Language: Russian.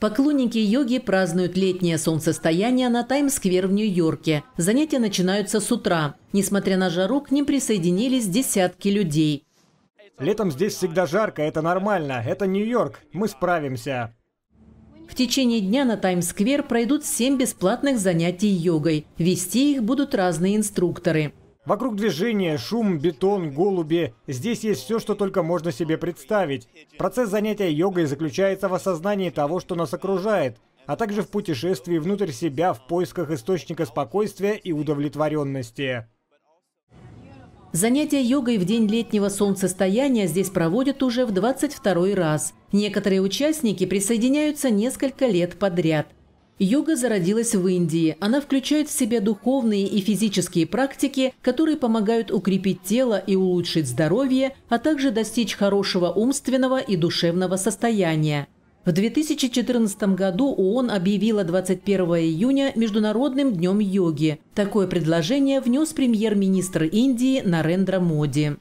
Поклонники йоги празднуют летнее солнцестояние на Таймс-сквер в Нью-Йорке. Занятия начинаются с утра. Несмотря на жару, к ним присоединились десятки людей. Летом здесь всегда жарко, это нормально. Это Нью-Йорк, мы справимся. В течение дня на Таймс-сквер пройдут семь бесплатных занятий йогой. Вести их будут разные инструкторы. Вокруг движения, шум, бетон, голуби. Здесь есть все, что только можно себе представить. Процесс занятия йогой заключается в осознании того, что нас окружает, а также в путешествии внутрь себя в поисках источника спокойствия и удовлетворенности. Занятия йогой в день летнего солнцестояния здесь проводят уже в 22 раз. Некоторые участники присоединяются несколько лет подряд – Йога зародилась в Индии. Она включает в себя духовные и физические практики, которые помогают укрепить тело и улучшить здоровье, а также достичь хорошего умственного и душевного состояния. В 2014 году ООН объявила 21 июня Международным днем йоги. Такое предложение внес премьер-министр Индии Нарендра Моди.